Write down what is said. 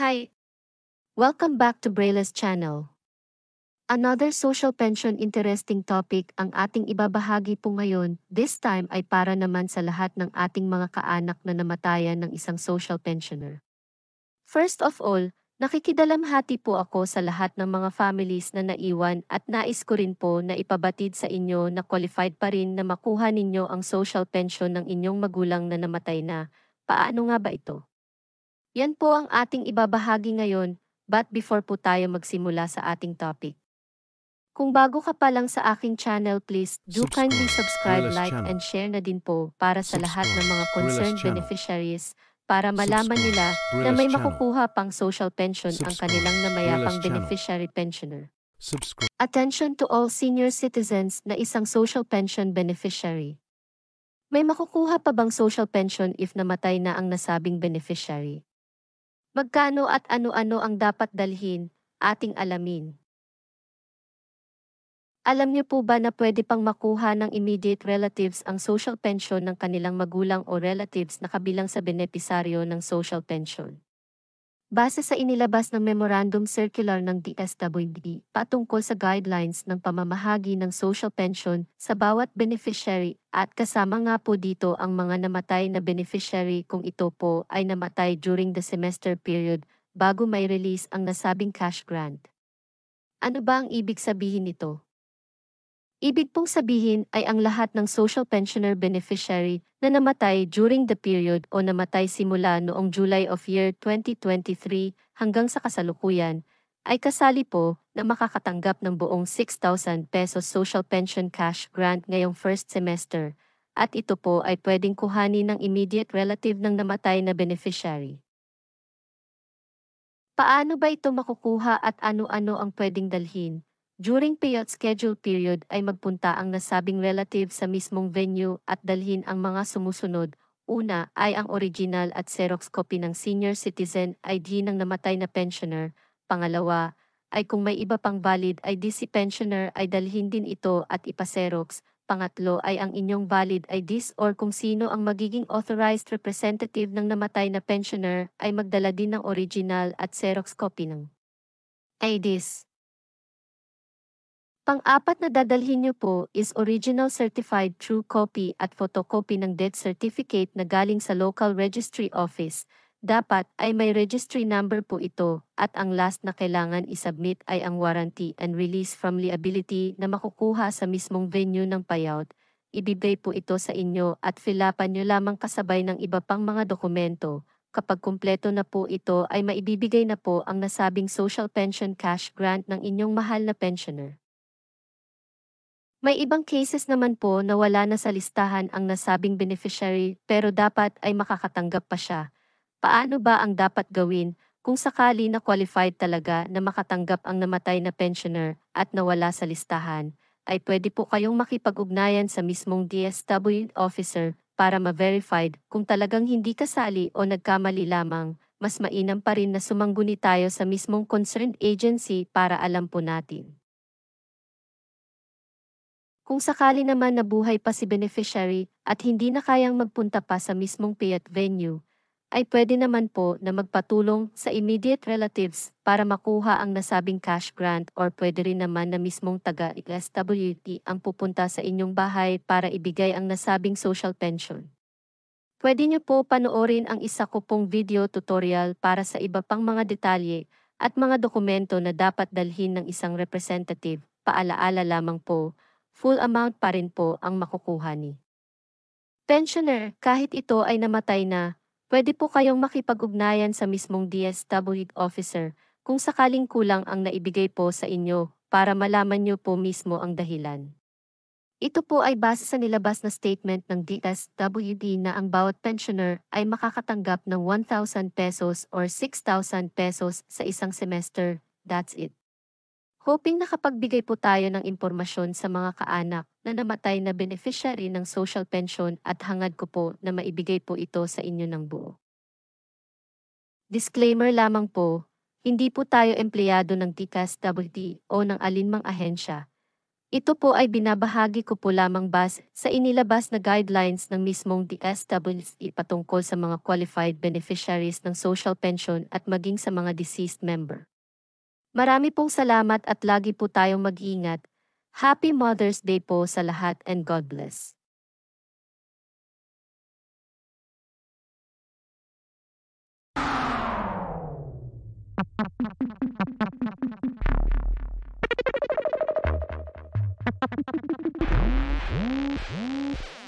Hi! Welcome back to Braille's channel. Another social pension interesting topic ang ating ibabahagi po ngayon, this time ay para naman sa lahat ng ating mga kaanak na namatayan ng isang social pensioner. First of all, nakikidalamhati po ako sa lahat ng mga families na naiwan at nais ko rin po na ipabatid sa inyo na qualified pa rin na makuha ninyo ang social pension ng inyong magulang na namatay na. Paano nga ba ito? Yan po ang ating ibabahagi ngayon, but before po tayo magsimula sa ating topic. Kung bago ka pa lang sa aking channel, please do subscribe. kindly subscribe, Realist like, channel. and share na din po para sa subscribe. lahat ng mga concerned Realist beneficiaries para malaman nila Realist na may channel. makukuha pang social pension subscribe. ang kanilang namayapang beneficiary pensioner. Subscribe. Attention to all senior citizens na isang social pension beneficiary. May makukuha pa bang social pension if namatay na ang nasabing beneficiary? Magkano at ano-ano ang dapat dalhin, ating alamin. Alam niyo po ba na pwede pang makuha ng immediate relatives ang social pension ng kanilang magulang o relatives na kabilang sa benepisaryo ng social pension? Base sa inilabas ng Memorandum Circular ng DSWD patungkol sa guidelines ng pamamahagi ng social pension sa bawat beneficiary at kasama nga po dito ang mga namatay na beneficiary kung ito po ay namatay during the semester period bago may release ang nasabing cash grant. Ano ba ang ibig sabihin nito? Ibig pong sabihin ay ang lahat ng social pensioner beneficiary na namatay during the period o namatay simula noong July of year 2023 hanggang sa kasalukuyan ay kasali po na makakatanggap ng buong 6,000 pesos social pension cash grant ngayong first semester at ito po ay pwedeng kuhanin ng immediate relative ng namatay na beneficiary. Paano ba ito makukuha at ano-ano ang pwedeng dalhin? During payout schedule period ay magpunta ang nasabing relative sa mismong venue at dalhin ang mga sumusunod. Una ay ang original at Xerox copy ng senior citizen ID ng namatay na pensioner. Pangalawa, ay kung may iba pang valid ID si pensioner ay dalhin din ito at ipaserox. Pangatlo ay ang inyong valid IDs or kung sino ang magiging authorized representative ng namatay na pensioner ay magdala din ng original at Xerox copy ng IDs. Pang-apat na dadalhin niyo po is original certified true copy at photocopy ng death certificate na galing sa local registry office. Dapat ay may registry number po ito at ang last na kailangan isubmit ay ang warranty and release from liability na makukuha sa mismong venue ng payout. Ibibigay po ito sa inyo at filapan nyo lamang kasabay ng iba pang mga dokumento. Kapag kumpleto na po ito ay maibibigay na po ang nasabing social pension cash grant ng inyong mahal na pensioner. May ibang cases naman po na wala na sa listahan ang nasabing beneficiary pero dapat ay makakatanggap pa siya. Paano ba ang dapat gawin kung sakali na qualified talaga na makatanggap ang namatay na pensioner at nawala sa listahan? Ay pwede po kayong makipag-ugnayan sa mismong DSW officer para ma-verified kung talagang hindi kasali o nagkamali lamang. Mas mainam pa rin na sumangguni tayo sa mismong concerned agency para alam po natin. Kung sakali naman nabuhay pa si beneficiary at hindi na kayang magpunta pa sa mismong fiat venue, ay pwede naman po na magpatulong sa immediate relatives para makuha ang nasabing cash grant or pwede rin naman na mismong taga-SWT ang pupunta sa inyong bahay para ibigay ang nasabing social pension. Pwede niyo po panoorin ang isa ko pong video tutorial para sa iba pang mga detalye at mga dokumento na dapat dalhin ng isang representative. Paalaala lamang po, full amount pa rin po ang makukuha ni. Pensioner, kahit ito ay namatay na, pwede po kayong makipag-ugnayan sa mismong DSWD officer kung sakaling kulang ang naibigay po sa inyo para malaman nyo po mismo ang dahilan. Ito po ay base sa nilabas na statement ng DSWD na ang bawat pensioner ay makakatanggap ng 1,000 pesos or 6,000 pesos sa isang semester. That's it. Hoping nakapagbigay po tayo ng impormasyon sa mga kaanak na namatay na beneficiary ng social pension at hangad ko po na maibigay po ito sa inyo ng buo. Disclaimer lamang po, hindi po tayo empleyado ng TICAS WD o ng alinmang ahensya. Ito po ay binabahagi ko po lamang bas sa inilabas na guidelines ng mismong DSWD patungkol sa mga qualified beneficiaries ng social pension at maging sa mga deceased member. Marami pong salamat at lagi po tayong mag-iingat. Happy Mother's Day po sa lahat and God bless. Mm-hmm.